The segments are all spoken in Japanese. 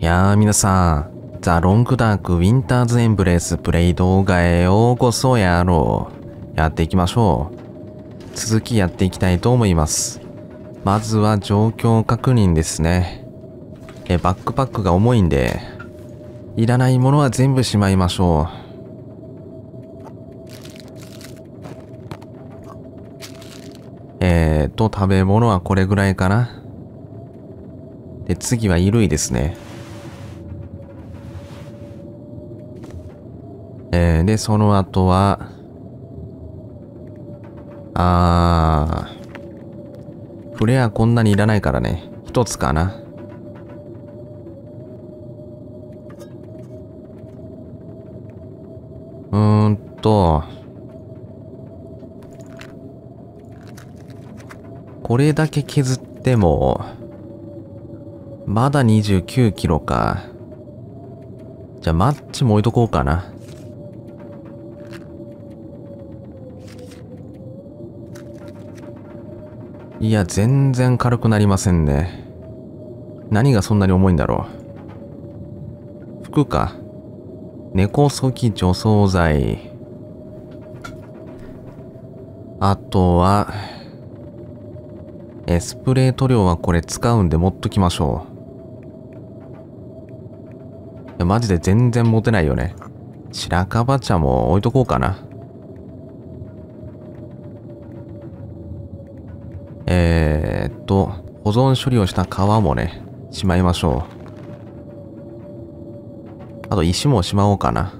やー皆さん、ザ・ロングダーク・ウィンターズ・エンブレスプレイ動画へようこそやろう。やっていきましょう。続きやっていきたいと思います。まずは状況確認ですね。え、バックパックが重いんで、いらないものは全部しまいましょう。えーと、食べ物はこれぐらいかな。で、次は衣類ですね。えー、で、その後は、あー、フレアこんなにいらないからね。一つかな。うーんと、これだけ削っても、まだ29キロか。じゃあ、マッチも置いとこうかな。いや、全然軽くなりませんね。何がそんなに重いんだろう。服か。猫そき除草剤。あとは、エスプレー塗料はこれ使うんで持っときましょう。いや、マジで全然持てないよね。白樺茶も置いとこうかな。保存処理をした皮もね、しまいましょう。あと石もしまおうかな。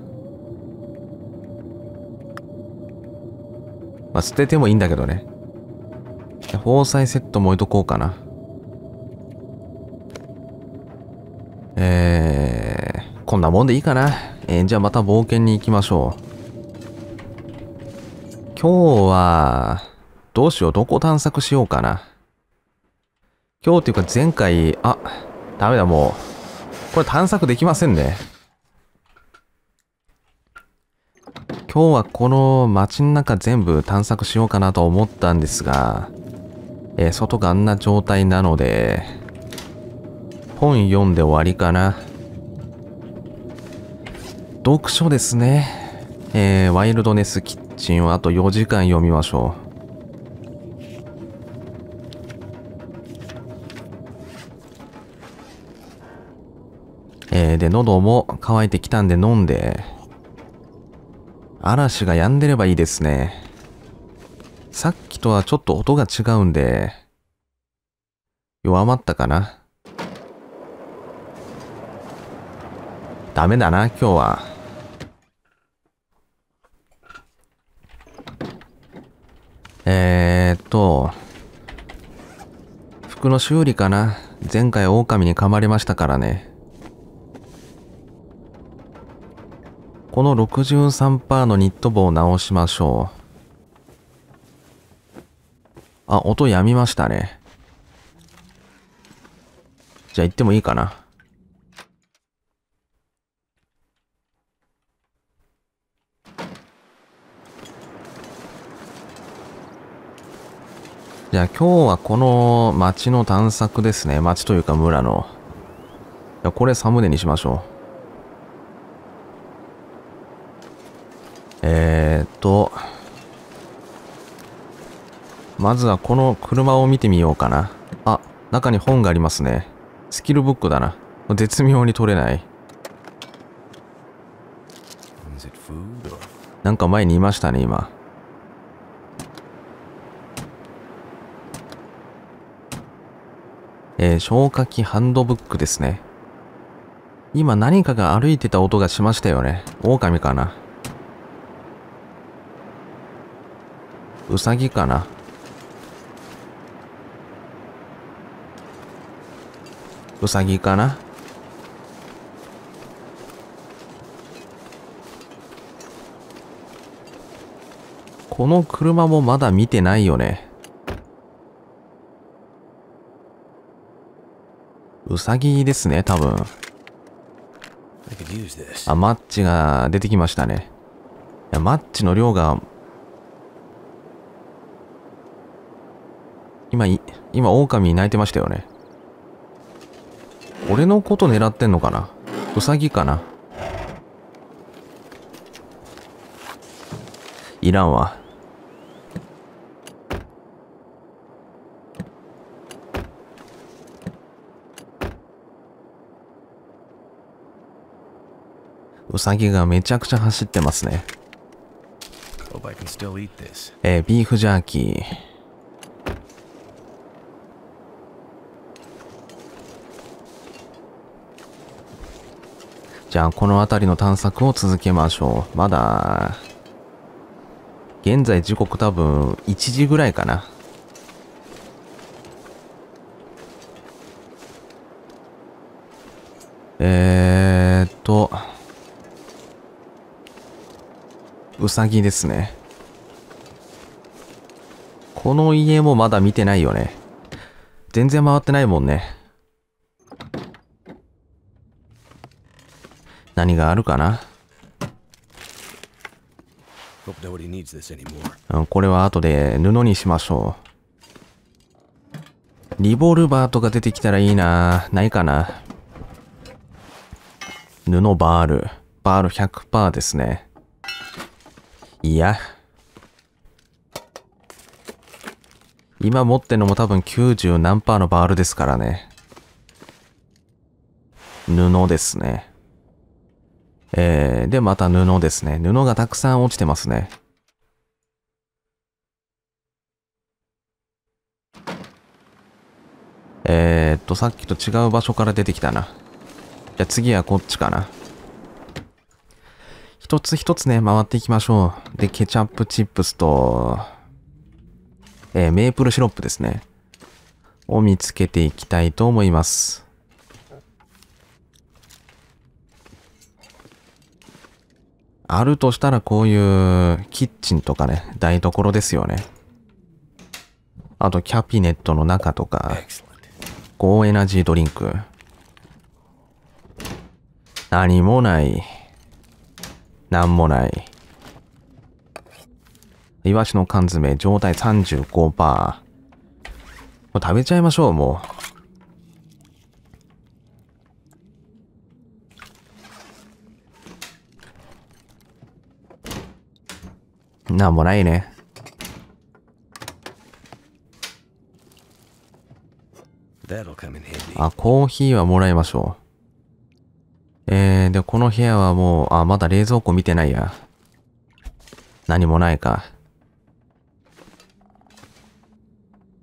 まあ、捨ててもいいんだけどね。防災セットも置いとこうかな。えー、こんなもんでいいかな。えー、じゃあまた冒険に行きましょう。今日は、どうしよう、どこ探索しようかな。今日というか前回、あ、ダメだもう。これ探索できませんね。今日はこの街の中全部探索しようかなと思ったんですが、えー、外があんな状態なので、本読んで終わりかな。読書ですね。えー、ワイルドネスキッチンをあと4時間読みましょう。喉も乾いてきたんで飲んで、嵐が止んでればいいですね。さっきとはちょっと音が違うんで、弱まったかな。ダメだな、今日は。えー、っと、服の修理かな。前回狼に噛まれましたからね。この63%のニット帽を直しましょう。あ、音やみましたね。じゃあ行ってもいいかな。じゃあ今日はこの街の探索ですね。街というか村の。これサムネにしましょう。まずはこの車を見てみようかな。あ、中に本がありますね。スキルブックだな。絶妙に取れない。なんか前にいましたね、今。えー、消火器ハンドブックですね。今何かが歩いてた音がしましたよね。狼かな。ウサギかな。ウサギかなこの車もまだ見てないよね。ウサギですね、多分。あ、マッチが出てきましたね。いや、マッチの量が、今、今、狼泣いてましたよね。俺のこと狙ってんのかなウサギかないらんわ。ウサギがめちゃくちゃ走ってますね。えー、ビーフジャーキー。じゃあ、この辺りの探索を続けましょう。まだ、現在時刻多分1時ぐらいかな。えーっと、うさぎですね。この家もまだ見てないよね。全然回ってないもんね。何があるかなこれは後で布にしましょう。リボルバーとか出てきたらいいなないかな布バール。バール100%ですね。いや。今持ってんのも多分90何パーのバールですからね。布ですね。えー、で、また布ですね。布がたくさん落ちてますね。えー、っと、さっきと違う場所から出てきたな。じゃあ次はこっちかな。一つ一つね、回っていきましょう。で、ケチャップチップスと、えー、メープルシロップですね。を見つけていきたいと思います。あるとしたらこういうキッチンとかね、台所ですよね。あとキャピネットの中とか、ゴーエナジードリンク。何もない。何もない。イワシの缶詰、状態35%。もう食べちゃいましょう、もう。なんもないね。あ、コーヒーはもらいましょう。えー、で、この部屋はもう、あ、まだ冷蔵庫見てないや。何もないか。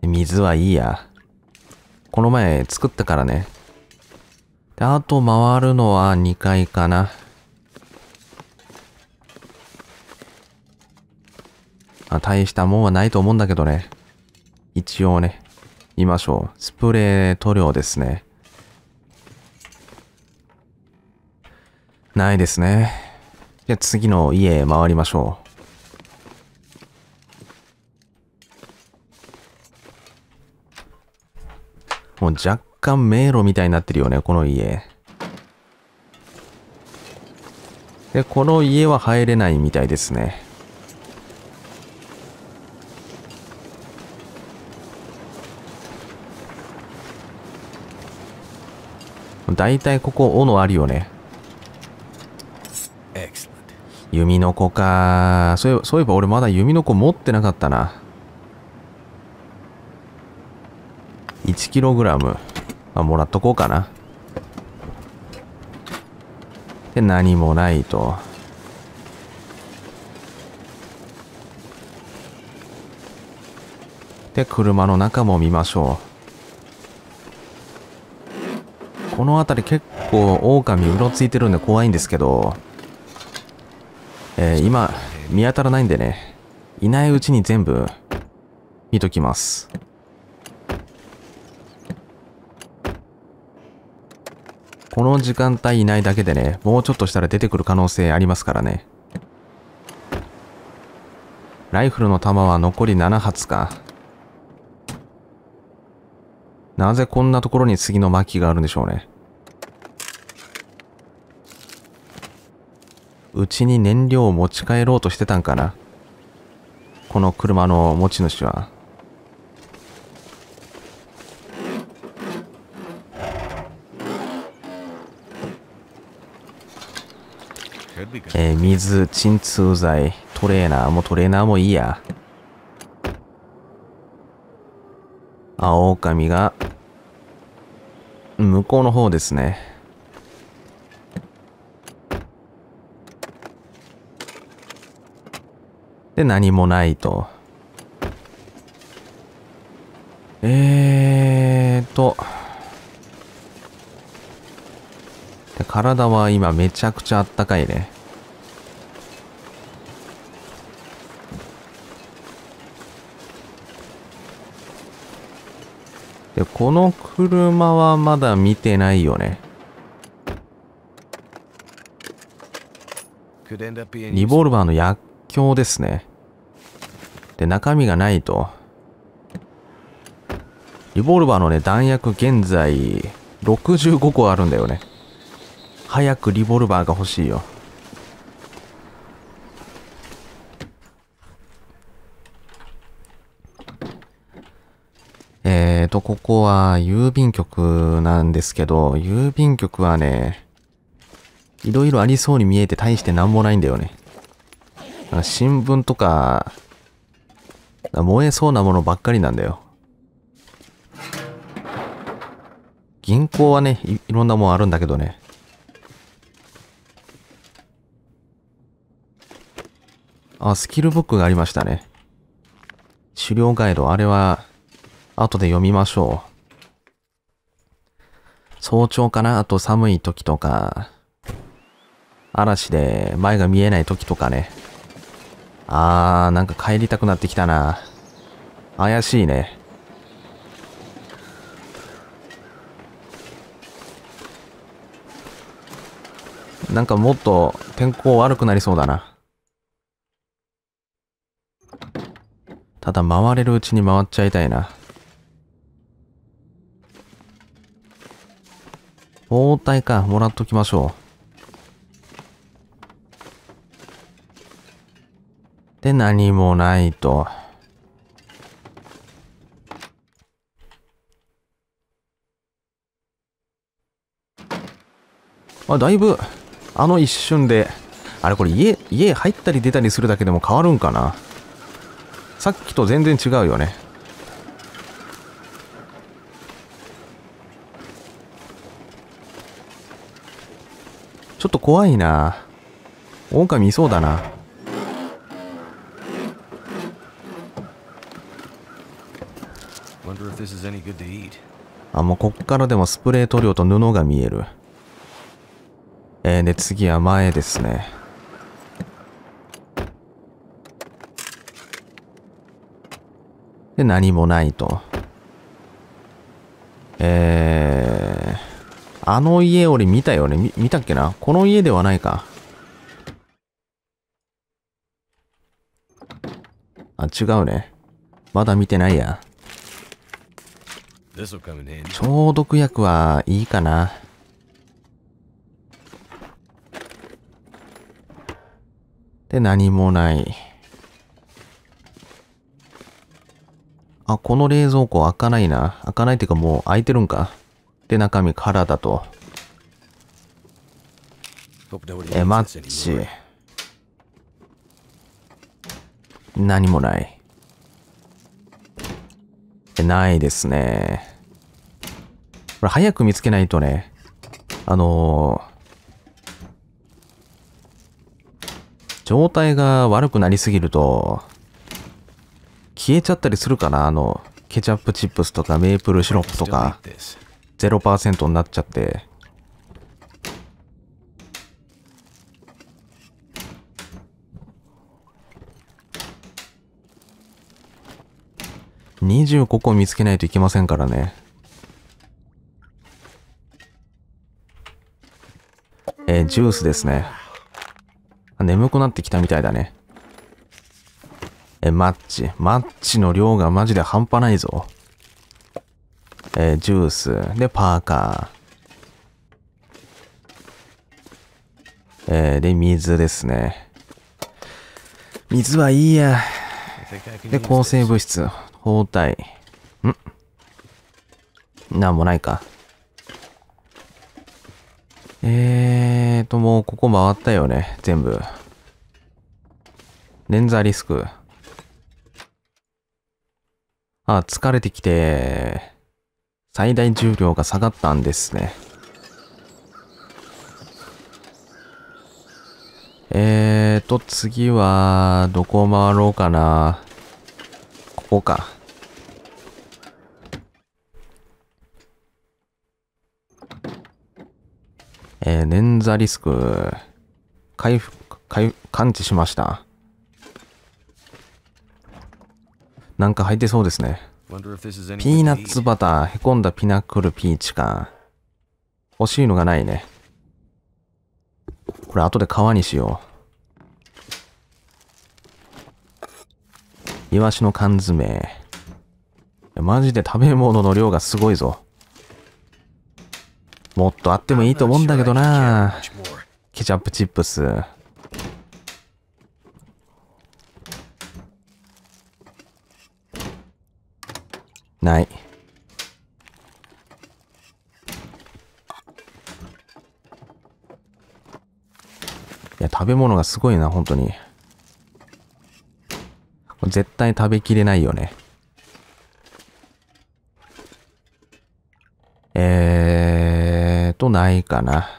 水はいいや。この前作ったからね。で、あと回るのは2階かな。まあ、大したもんはないと思うんだけどね。一応ね、言いましょう。スプレー塗料ですね。ないですね。じゃあ次の家へ回りましょう。もう若干迷路みたいになってるよね、この家。で、この家は入れないみたいですね。大体ここ、斧あるよね。弓の子かそうそういえば俺まだ弓の子持ってなかったな。1kg。まあ、もらっとこうかな。で、何もないと。で、車の中も見ましょう。この辺り結構狼うろついてるんで怖いんですけど、えー、今、見当たらないんでね、いないうちに全部、見ときます。この時間帯いないだけでね、もうちょっとしたら出てくる可能性ありますからね。ライフルの弾は残り7発か。なぜこんなところに次の薪があるんでしょうね。うちに燃料を持ち帰ろうとしてたんかなこの車の持ち主は。えー、水、鎮痛剤、トレーナーもトレーナーもいいや。青狼が、向こうの方ですね。で、何もないと。えーと。で体は今めちゃくちゃあったかいね。で、この車はまだ見てないよね。リボルバーの薬莢ですね。で、中身がないと。リボルバーのね、弾薬現在65個あるんだよね。早くリボルバーが欲しいよ。ここは郵便局なんですけど、郵便局はね、いろいろありそうに見えて大してなんもないんだよね。なんか新聞とか、か燃えそうなものばっかりなんだよ。銀行はねい、いろんなもんあるんだけどね。あ、スキルブックがありましたね。狩猟ガイド、あれは後で読みましょう。早朝かなあと寒い時とか、嵐で前が見えない時とかね。あー、なんか帰りたくなってきたな。怪しいね。なんかもっと天候悪くなりそうだな。ただ回れるうちに回っちゃいたいな。包帯か。もらっときましょう。で、何もないと。あ、だいぶ、あの一瞬で、あれこれ家、家入ったり出たりするだけでも変わるんかなさっきと全然違うよね。ょっと怖いな。狼いそうだな。あ、もうこっからでもスプレー塗料と布が見える。えー、で、次は前ですね。で、何もないと。えーあの家俺見たよね。見たっけなこの家ではないか。あ、違うね。まだ見てないや。消毒薬はいいかな。で、何もない。あ、この冷蔵庫開かないな。開かないっていうかもう開いてるんか。で、中身空だと。え、マッチ。何もない。え、ないですね。これ早く見つけないとね、あのー、状態が悪くなりすぎると、消えちゃったりするかなあの、ケチャップチップスとかメープルシロップとか。0%になっちゃって、25個見つけないといけませんからね。えー、ジュースですね。眠くなってきたみたいだね。えマッチ。マッチの量がマジで半端ないぞ。えー、ジュース、で、パーカー、えー、で、水ですね。水はいいや。で、抗生物質、包帯。んなんもないか。えーと、もうここ回ったよね、全部。レンザーリスク。あ、疲れてきて最大重量が下がったんですね。えーと、次は、どこ回ろうかな。ここか。えー、捻挫リスク、回復、回復、完治しました。なんか入ってそうですね。ピーナッツバター、へこんだピナクルピーチか。欲しいのがないね。これ後で皮にしよう。イワシの缶詰。マジで食べ物の量がすごいぞ。もっとあってもいいと思うんだけどな。ケチャップチップス。ない。いや、食べ物がすごいな、本当に。絶対食べきれないよね。えーと、ないかな。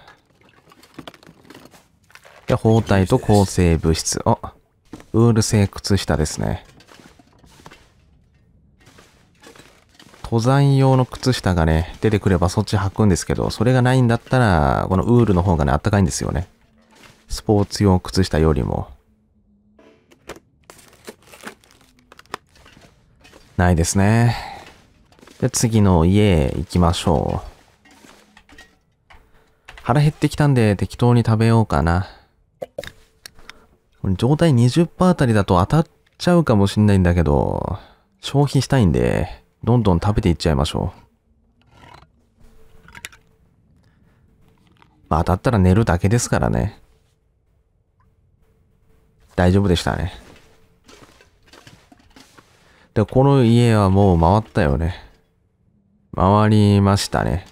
で、包帯と抗生物質。あ、ウール製靴下ですね。登山用の靴下がね、出てくればそっち履くんですけど、それがないんだったら、このウールの方がね、あったかいんですよね。スポーツ用靴下よりも。ないですね。で、次の家へ行きましょう。腹減ってきたんで適当に食べようかな。状態20%あたりだと当たっちゃうかもしんないんだけど、消費したいんで、どんどん食べていっちゃいましょう。まあ当たったら寝るだけですからね。大丈夫でしたね。で、この家はもう回ったよね。回りましたね。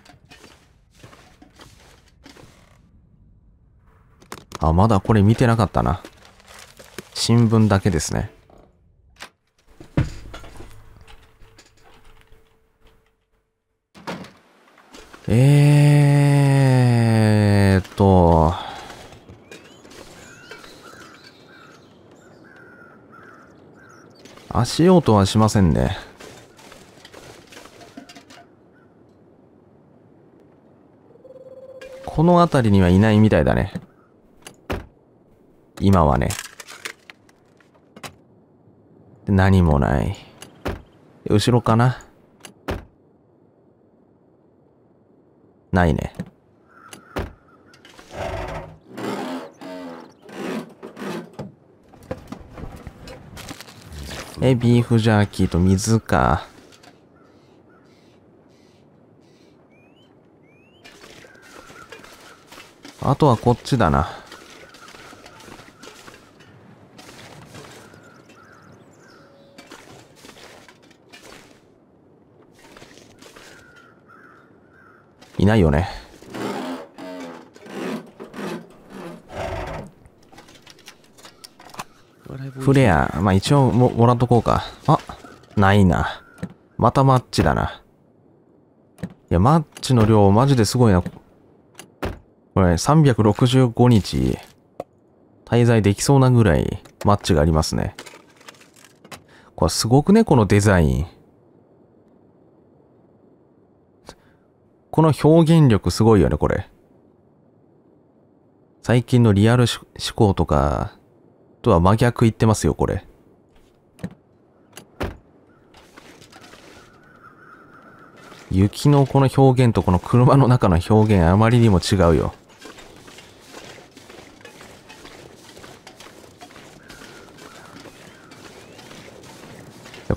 あ、まだこれ見てなかったな。新聞だけですね。えーっと、足音はしませんね。この辺りにはいないみたいだね。今はね。何もない。後ろかなないね。え、ビーフジャーキーと水か。あとはこっちだな。ないよねフレアまあ一応ももらっとこうかあないなまたマッチだないやマッチの量マジですごいなこれ365日滞在できそうなぐらいマッチがありますねこれすごくねこのデザインこの表現力すごいよね、これ。最近のリアル思考とか、とは真逆言ってますよ、これ。雪のこの表現とこの車の中の表現あまりにも違うよ。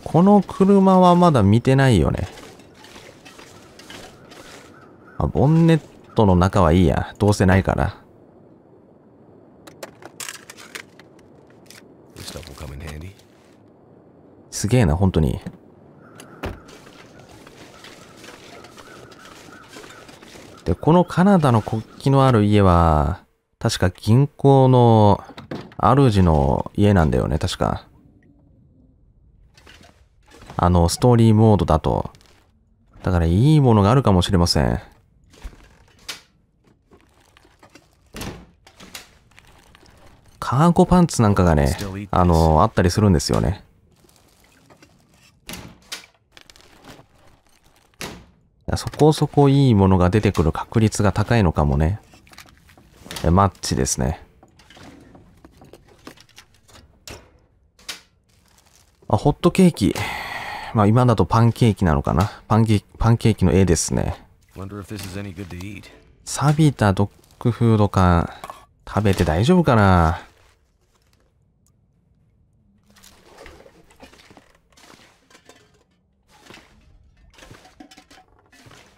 この車はまだ見てないよね。あ、ボンネットの中はいいや。どうせないから。すげえな、本当に。で、このカナダの国旗のある家は、確か銀行の主の家なんだよね、確か。あの、ストーリーモードだと。だからいいものがあるかもしれません。ーゴパンツなんかがね、あのー、あったりするんですよね。そこそこいいものが出てくる確率が高いのかもね。マッチですね。あ、ホットケーキ。まあ今だとパンケーキなのかな。パンケーキ、パンケーキの絵ですね。錆びたドッグフード缶。食べて大丈夫かな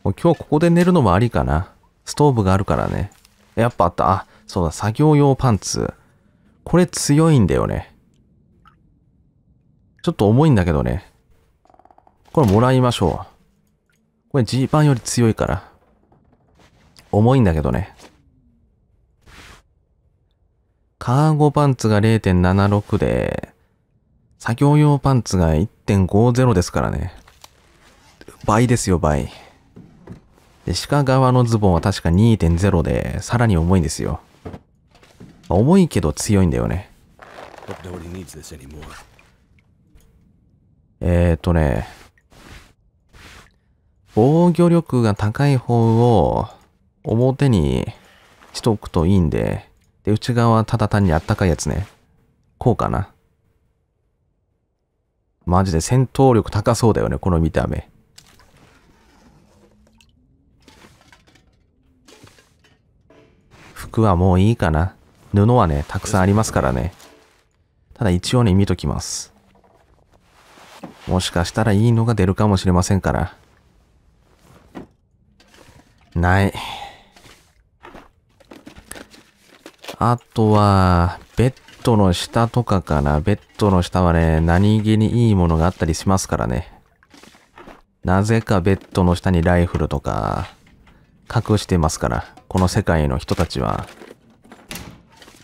もう今日ここで寝るのもありかな。ストーブがあるからね。やっぱあった。あ、そうだ、作業用パンツ。これ強いんだよね。ちょっと重いんだけどね。これもらいましょう。これジーパンより強いから。重いんだけどね。カーゴパンツが0.76で、作業用パンツが1.50ですからね。倍ですよ、倍。で、鹿側のズボンは確か2.0で、さらに重いんですよ。重いけど強いんだよね。えっ、とね、防御力が高い方を表にしとくといいんで、で、内側はただ単にあったかいやつね。こうかな。マジで戦闘力高そうだよね、この見た目。服はもういいかな。布はね、たくさんありますからね。ただ一応ね、見ときます。もしかしたらいいのが出るかもしれませんから。ない。あとは、ベッドの下とかかな。ベッドの下はね、何気にいいものがあったりしますからね。なぜかベッドの下にライフルとか、隠してますから。この世界の人たちは、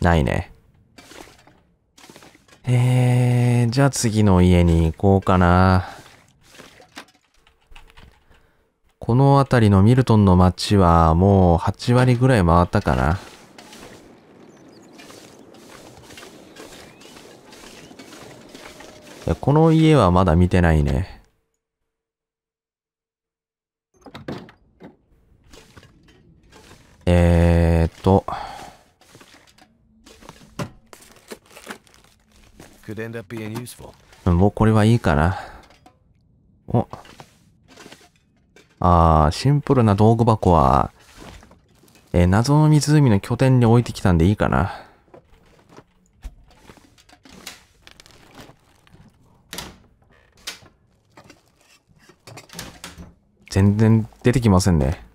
ないね。えー、じゃあ次の家に行こうかな。この辺りのミルトンの街はもう8割ぐらい回ったかな。この家はまだ見てないね。えーと。もうこれはいいかな。お。あシンプルな道具箱は、えー、謎の湖の拠点に置いてきたんでいいかな。全然出てきませんね。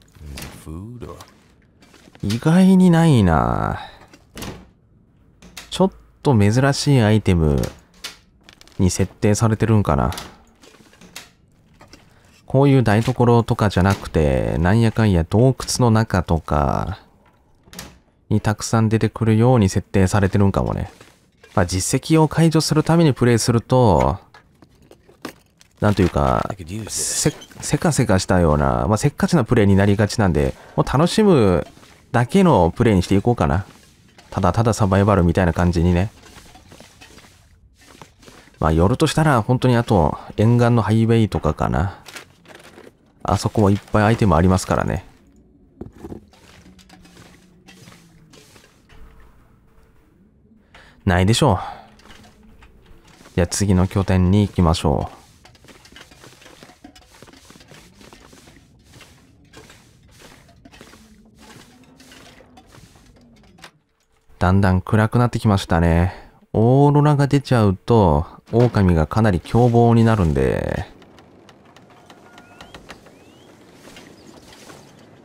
意外にないなちょっと珍しいアイテムに設定されてるんかな。こういう台所とかじゃなくて、なんやかんや洞窟の中とかにたくさん出てくるように設定されてるんかもね。まあ実績を解除するためにプレイすると、なんというか、せ、せかせかしたような、まあ、せっかちなプレイになりがちなんで、もう楽しむだけのプレイにしていこうかな。ただただサバイバルみたいな感じにね。まあ寄るとしたら本当にあと沿岸のハイウェイとかかな。あそこはいっぱいアイテムありますからね。ないでしょう。じゃあ次の拠点に行きましょう。だんだん暗くなってきましたね。オーロラが出ちゃうと、狼がかなり凶暴になるんで。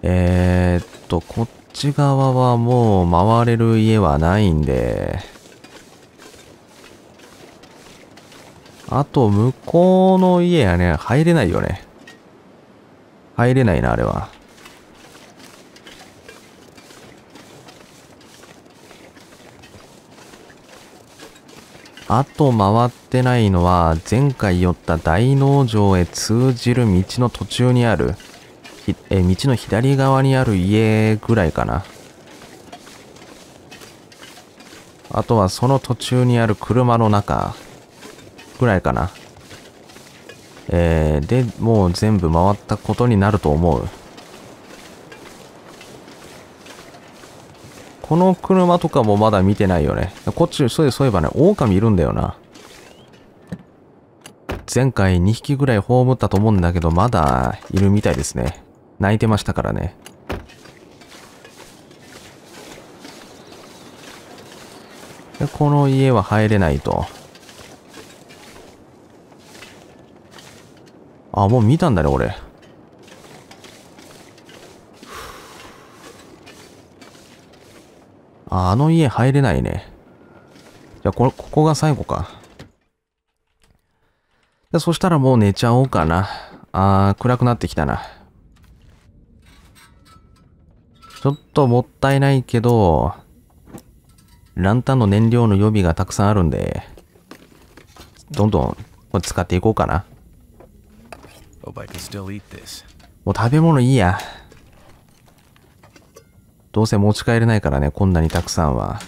えー、っと、こっち側はもう回れる家はないんで。あと、向こうの家はね、入れないよね。入れないな、あれは。あと回ってないのは前回寄った大農場へ通じる道の途中にあるえ道の左側にある家ぐらいかなあとはその途中にある車の中ぐらいかなえー、でもう全部回ったことになると思うこの車とかもまだ見てないよね。こっち、そういえばね、狼いるんだよな。前回2匹ぐらい葬ったと思うんだけど、まだいるみたいですね。泣いてましたからね。で、この家は入れないと。あ、もう見たんだね、俺。あ、あの家入れないね。じゃあ、こ、ここが最後か。でそしたらもう寝ちゃおうかな。あー、暗くなってきたな。ちょっともったいないけど、ランタンの燃料の予備がたくさんあるんで、どんどんこれ使っていこうかな。もう食べ物いいや。どうせ持ち帰れないからね、こんなにたくさんは。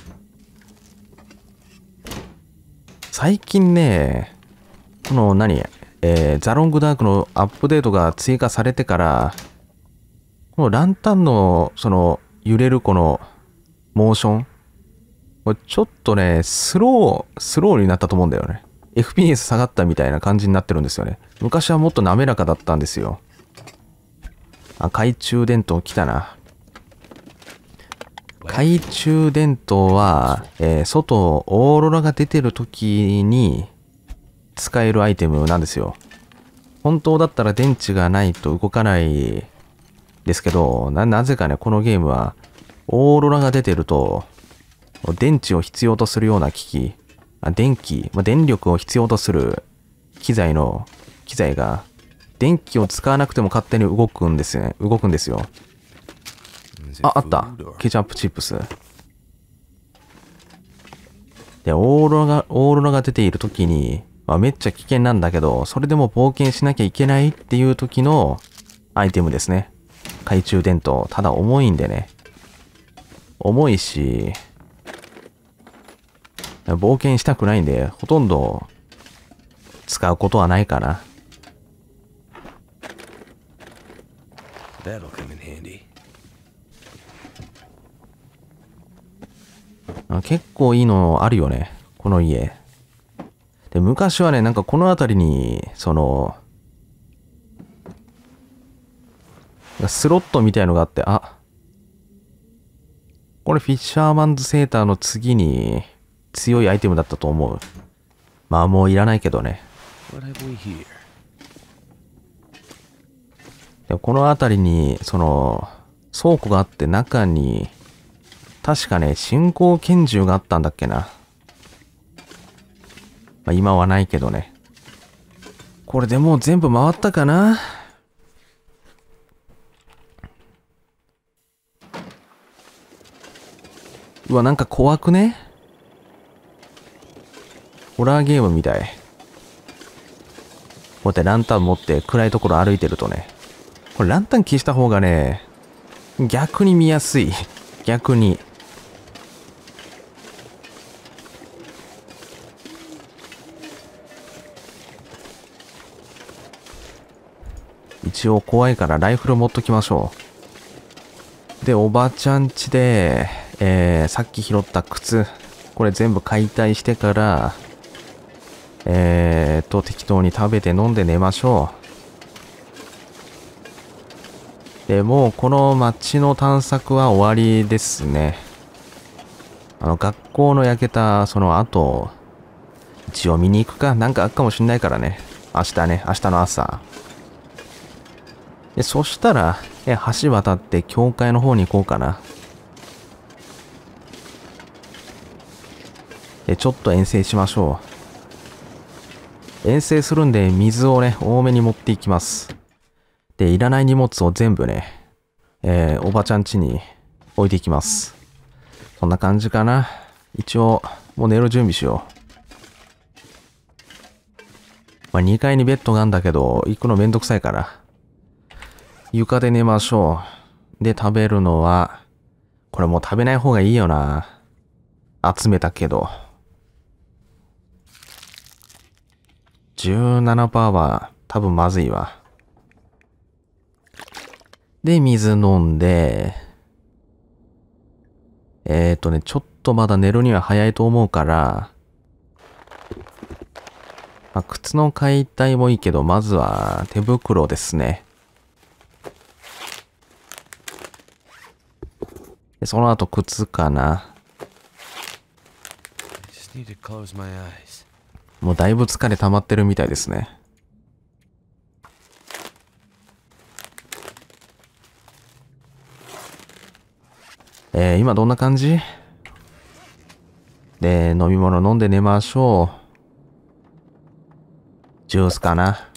最近ね、この何、えー、ザロングダークのアップデートが追加されてから、このランタンの、その、揺れるこの、モーション、これちょっとね、スロー、スローになったと思うんだよね。FPS 下がったみたいな感じになってるんですよね。昔はもっと滑らかだったんですよ。あ、懐中電灯来たな。懐中電灯は、えー、外、オーロラが出てる時に使えるアイテムなんですよ。本当だったら電池がないと動かないですけど、なぜかね、このゲームは、オーロラが出てると、電池を必要とするような機器、あ電気、まあ、電力を必要とする機材の、機材が、電気を使わなくても勝手に動くんですね。動くんですよ。あ、あった。ケチャップチップス。で、オーロラが、オーロラが出ている時に、まあ、めっちゃ危険なんだけど、それでも冒険しなきゃいけないっていう時のアイテムですね。懐中電灯。ただ重いんでね。重いし、冒険したくないんで、ほとんど使うことはないかな。あ結構いいのあるよね。この家。で、昔はね、なんかこの辺りに、その、スロットみたいのがあって、あ、これフィッシャーマンズセーターの次に強いアイテムだったと思う。まあもういらないけどね。でこの辺りに、その、倉庫があって中に、確かね、信仰拳銃があったんだっけな。まあ、今はないけどね。これでもう全部回ったかなうわ、なんか怖くねホラーゲームみたい。こうやってランタン持って暗いところ歩いてるとね。これランタン消した方がね、逆に見やすい。逆に。一応怖いからライフル持っときましょう。で、おばちゃんちで、えー、さっき拾った靴、これ全部解体してから、えーと、適当に食べて飲んで寝ましょう。で、もうこの街の探索は終わりですね。あの、学校の焼けた、その後、一応見に行くか。なんかあるかもしんないからね。明日ね、明日の朝。で、そしたら、え、橋渡って教会の方に行こうかな。え、ちょっと遠征しましょう。遠征するんで、水をね、多めに持っていきます。で、いらない荷物を全部ね、えー、おばちゃん家に置いていきます。そんな感じかな。一応、もう寝る準備しよう。まあ、2階にベッドがあるんだけど、行くのめんどくさいから。床で寝ましょう。で、食べるのは、これもう食べない方がいいよな。集めたけど。17%は多分まずいわ。で、水飲んで、えっ、ー、とね、ちょっとまだ寝るには早いと思うから、まあ、靴の解体もいいけど、まずは手袋ですね。でその後靴かな。もうだいぶ疲れ溜まってるみたいですね。えー、今どんな感じで、飲み物飲んで寝ましょう。ジュースかな。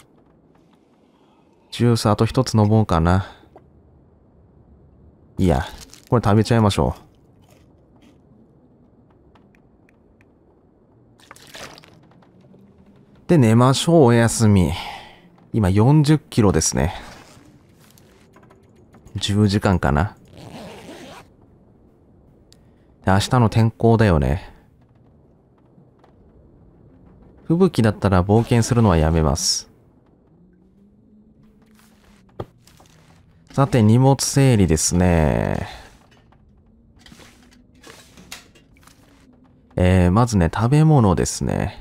ジュースあと一つ飲もうかな。いや、これ食べちゃいましょう。で、寝ましょう、おやすみ。今40キロですね。10時間かな。明日の天候だよね。吹雪だったら冒険するのはやめます。さて、荷物整理ですね。えー、まずね、食べ物ですね。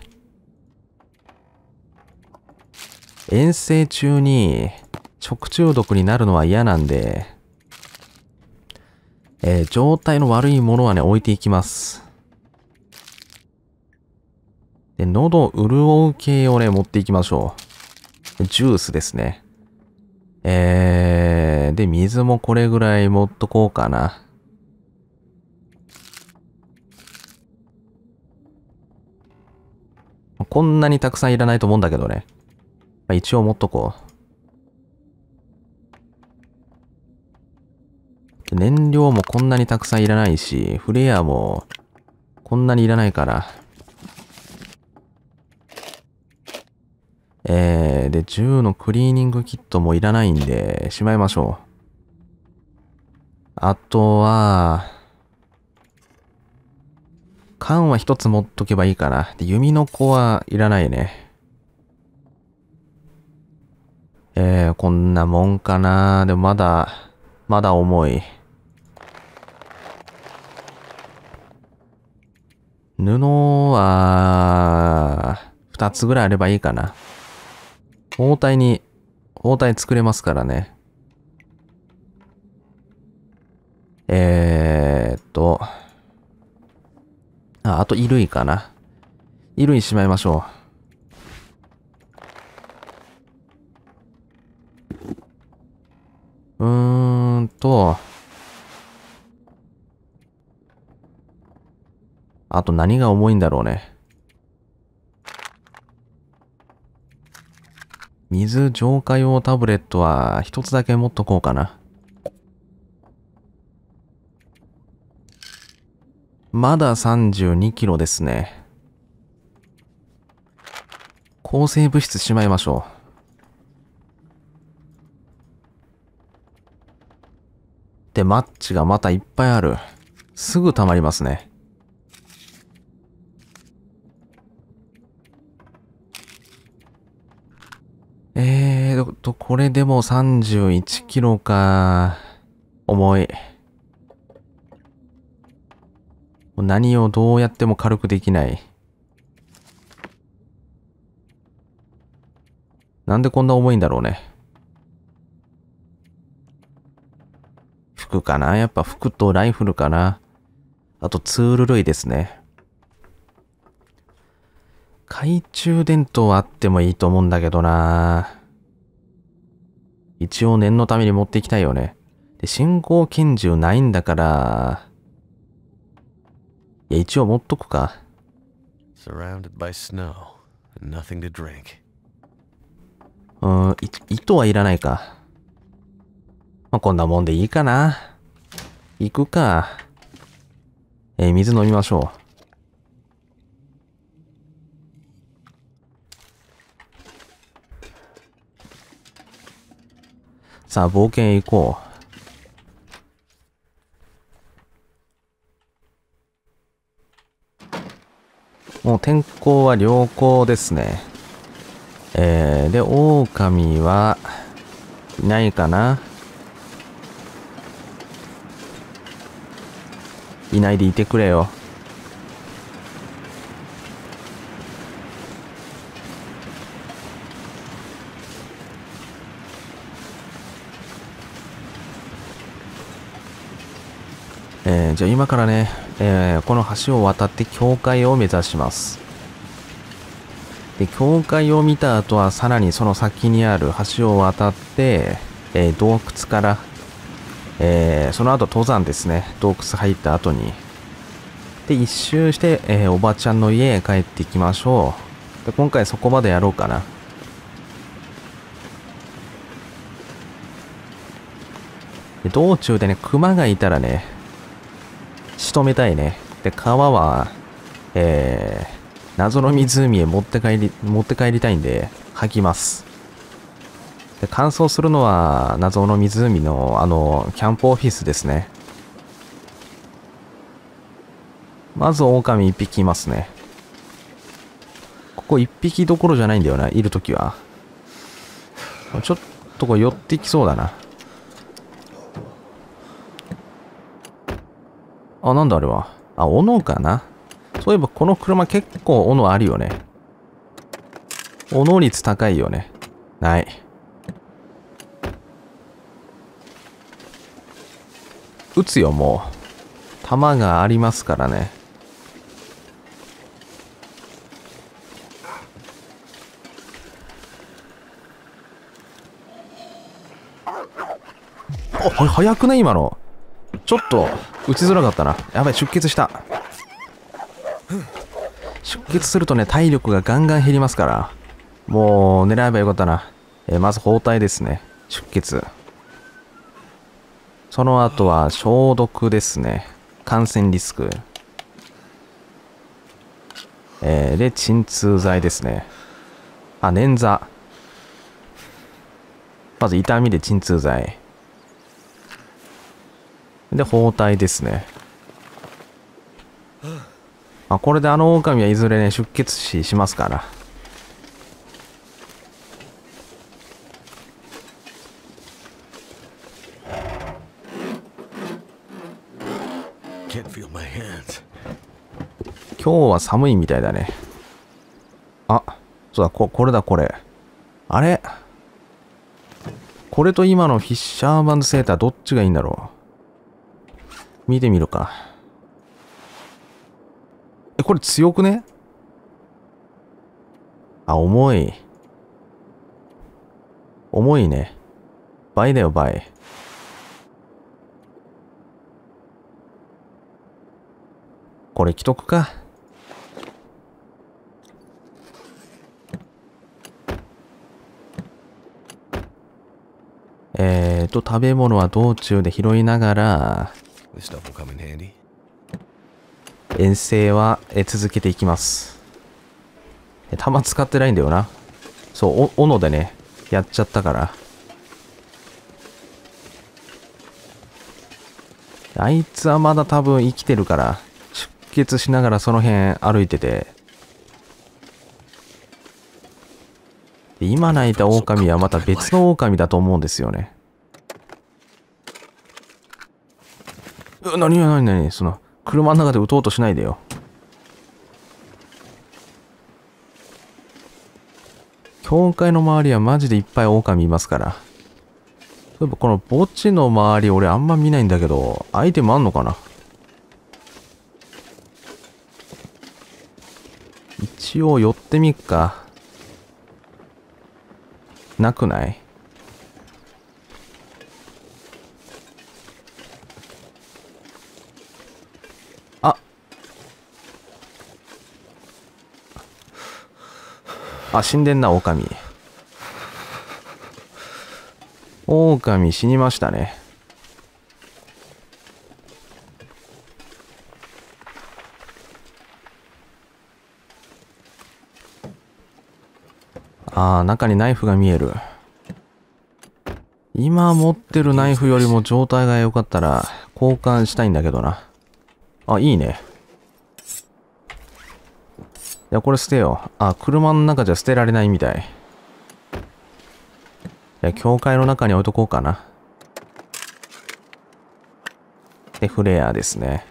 遠征中に食中毒になるのは嫌なんで、えー、状態の悪いものはね、置いていきます。で、喉潤う系をね、持っていきましょう。ジュースですね。えー、で、水もこれぐらい持っとこうかな。こんなにたくさんいらないと思うんだけどね。まあ、一応持っとこう。燃料もこんなにたくさんいらないし、フレアもこんなにいらないから。えー、で、銃のクリーニングキットもいらないんで、しまいましょう。あとは、缶は一つ持っとけばいいかな。で、弓の子はいらないね。えー、こんなもんかな。でもまだ、まだ重い。布は、二つぐらいあればいいかな。包帯に、包帯作れますからね。えー、あと衣類かな。衣類しまいましょう。うーんと、あと何が重いんだろうね。水浄化用タブレットは一つだけ持っとこうかな。まだ32キロですね。抗生物質しまいましょう。で、マッチがまたいっぱいある。すぐ溜まりますね。えーと、これでも31キロか。重い。何をどうやっても軽くできない。なんでこんな重いんだろうね。服かなやっぱ服とライフルかなあとツール類ですね。懐中電灯あってもいいと思うんだけどな一応念のために持っていきたいよね。で、信号拳銃ないんだから、いや、一応持っとくか。Surrounded by snow, nothing to drink. うん、糸はいらないか。まあ、こんなもんでいいかな。行くか。えー、水飲みましょう。さあ、冒険行こう。もう天候は良好ですね。えー、で、狼は、いないかないないでいてくれよ。えー、じゃあ今からね、えー、この橋を渡って教会を目指します。で、教会を見た後はさらにその先にある橋を渡って、えー、洞窟から、えその後登山ですね。洞窟入った後に。で、一周して、えおばちゃんの家へ帰っていきましょう。で、今回そこまでやろうかな。道中でね、熊がいたらね、仕留めたいね。で、川は、えー、謎の湖へ持って帰り、持って帰りたいんで、吐きます。で、乾燥するのは、謎の湖の、あの、キャンプオフィスですね。まず、狼一匹いますね。ここ一匹どころじゃないんだよな、いるときは。ちょっとこう寄ってきそうだな。あ、なんだあれは。あ、斧かな。そういえばこの車結構斧あるよね。斧率高いよね。ない。撃つよ、もう。弾がありますからね。あ、は、早くね、今の。ちょっと、打ちづらかったな。やばい、出血した。出血するとね、体力がガンガン減りますから。もう、狙えばよかったな。えー、まず包帯ですね。出血。その後は消毒ですね。感染リスク。えー、で、鎮痛剤ですね。あ、捻挫。まず痛みで鎮痛剤。で、包帯ですね。まあ、これであの狼はいずれね、出血死しますから。今日は寒いみたいだね。あ、そうだ、こ、これだ、これ。あれこれと今のフィッシャーマンズセーターどっちがいいんだろう見てみるか。え、これ強くねあ、重い。重いね。倍だよ、倍。これ、既得か。えーと、食べ物は道中で拾いながら、遠征は続けていきます。弾使ってないんだよな。そう、斧でね、やっちゃったから。あいつはまだ多分生きてるから、出血しながらその辺歩いてて。今泣いた狼はまた別の狼だと思うんですよね。う何何何その車の中で撃とうとしないでよ教会の周りはマジでいっぱい狼いますから例えばこの墓地の周り俺あんま見ないんだけどアイテムあんのかな一応寄ってみっかなくないあ、死んでんな、狼。狼死にましたね。ああ、中にナイフが見える。今持ってるナイフよりも状態が良かったら交換したいんだけどな。あ、いいね。じこれ捨てよう。あ、車の中じゃ捨てられないみたい。じ教会の中に置いとこうかな。で、フレアですね。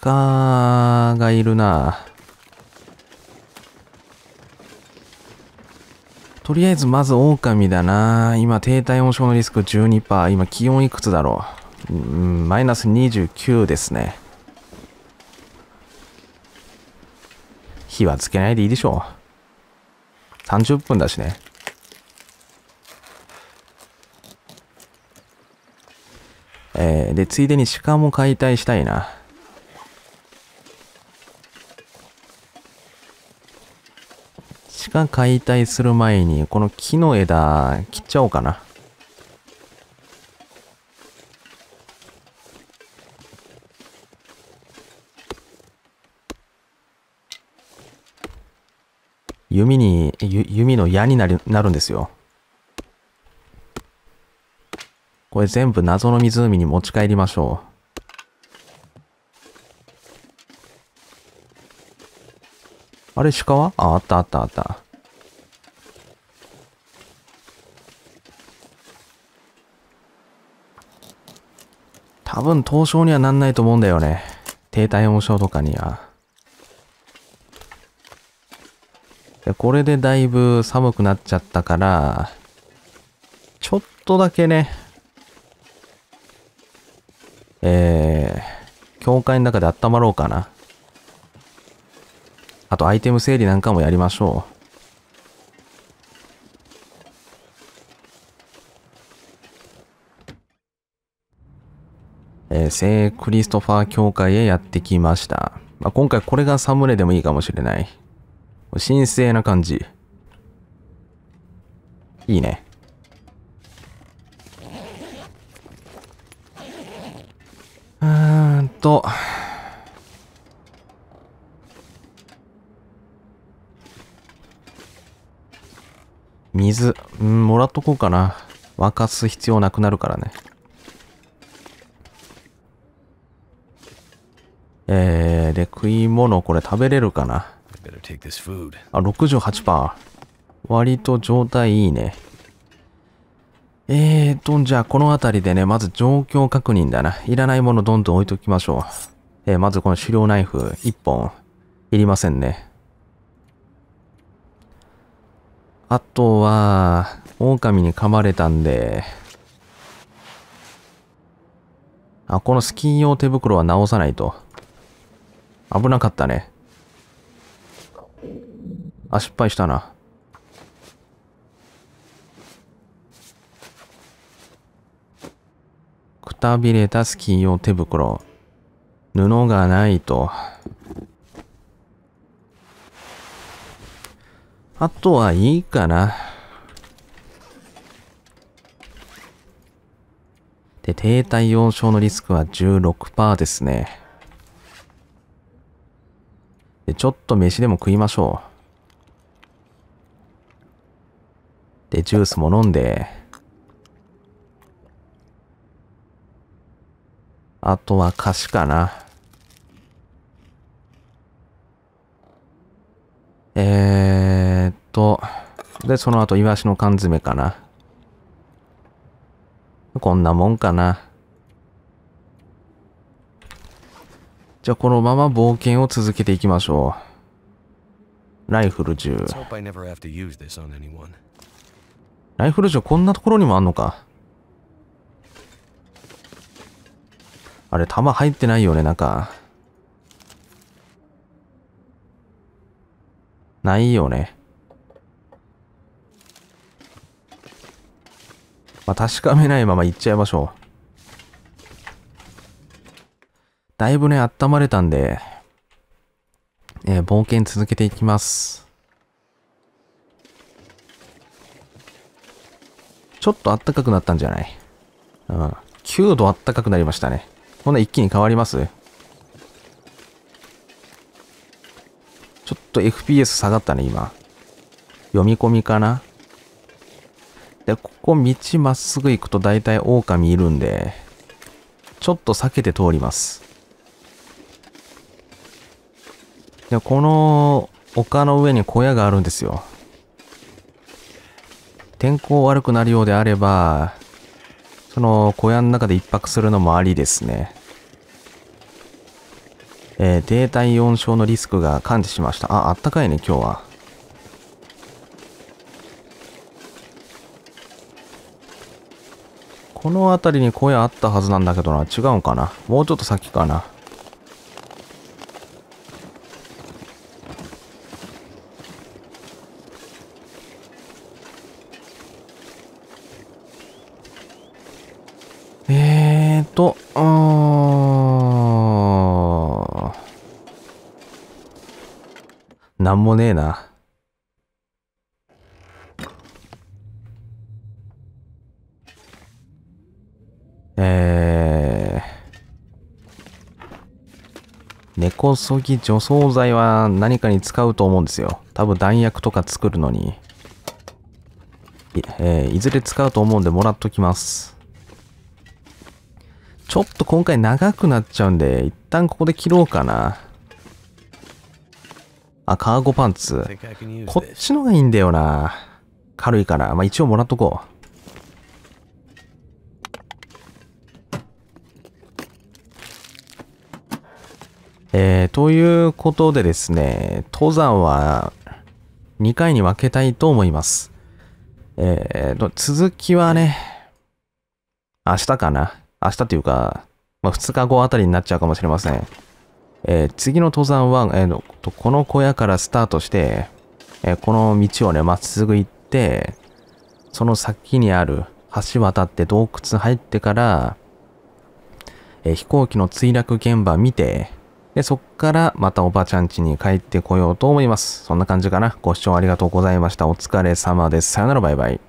鹿がいるなとりあえずまず狼だな今低体温症のリスク12%今気温いくつだろううんマイナス29ですね火はつけないでいいでしょう30分だしねえー、でついでに鹿も解体したいなが解体する前に、この木の枝、切っちゃおうかな。弓に、弓の矢になりなるんですよ。これ全部謎の湖に持ち帰りましょう。れ、鹿はあ、あったあったあった。多分、凍傷にはなんないと思うんだよね。低体温症とかには。で、これでだいぶ寒くなっちゃったから、ちょっとだけね、えー、教会の中で温まろうかな。あとアイテム整理なんかもやりましょう。えー、聖クリストファー教会へやってきました。まあ、今回これがサムネでもいいかもしれない。神聖な感じ。いいね。うーんと。水、うん、もらっとこうかな。沸かす必要なくなるからね。えー、で、食い物、これ食べれるかな。あ、68%。割と状態いいね。えーと、じゃあこの辺りでね、まず状況確認だな。いらないものどんどん置いときましょう。えー、まずこの狩猟ナイフ1本。いりませんね。あとは、狼に噛まれたんで、あ、このスキー用手袋は直さないと。危なかったね。あ、失敗したな。くたびれたスキー用手袋。布がないと。あとはいいかな。で、低体温症のリスクは16%ですね。で、ちょっと飯でも食いましょう。で、ジュースも飲んで。あとは菓子かな。えー、っと、で、その後、イワシの缶詰かな。こんなもんかな。じゃあ、このまま冒険を続けていきましょう。ライフル銃。ライフル銃、こんなところにもあんのか。あれ、弾入ってないよね、中。ないよね。まあ、確かめないまま行っちゃいましょう。だいぶね、温まれたんで、えー、冒険続けていきます。ちょっとあったかくなったんじゃないうん。9度あったかくなりましたね。こんな一気に変わりますと FPS 下がったね、今。読み込みかなで、ここ道まっすぐ行くと大体狼いるんで、ちょっと避けて通ります。で、この丘の上に小屋があるんですよ。天候悪くなるようであれば、その小屋の中で一泊するのもありですね。えー、低体温症のリスクが感知しました。あ、あったかいね、今日は。この辺りに小屋あったはずなんだけどな。違うんかな。もうちょっと先かな。なんもねえな。えー、根こそぎ除草剤は何かに使うと思うんですよ。多分弾薬とか作るのに。い,、えー、いずれ使うと思うんでもらっときます。ちょっと今回長くなっちゃうんで、一旦ここで切ろうかな。あ、カーゴパンツ。こっちのがいいんだよな。軽いから。まあ、一応もらっとこう。えー、ということでですね、登山は2回に分けたいと思います。えー、と、続きはね、明日かな。明日というか、まあ、2日後あたりになっちゃうかもしれません。えー、次の登山は、えー、この小屋からスタートして、えー、この道をね、まっすぐ行って、その先にある橋渡って洞窟入ってから、え飛行機の墜落現場見て、で、そっからまたおばちゃん家に帰ってこようと思います。そんな感じかな。ご視聴ありがとうございました。お疲れ様です。さよなら、バイバイ。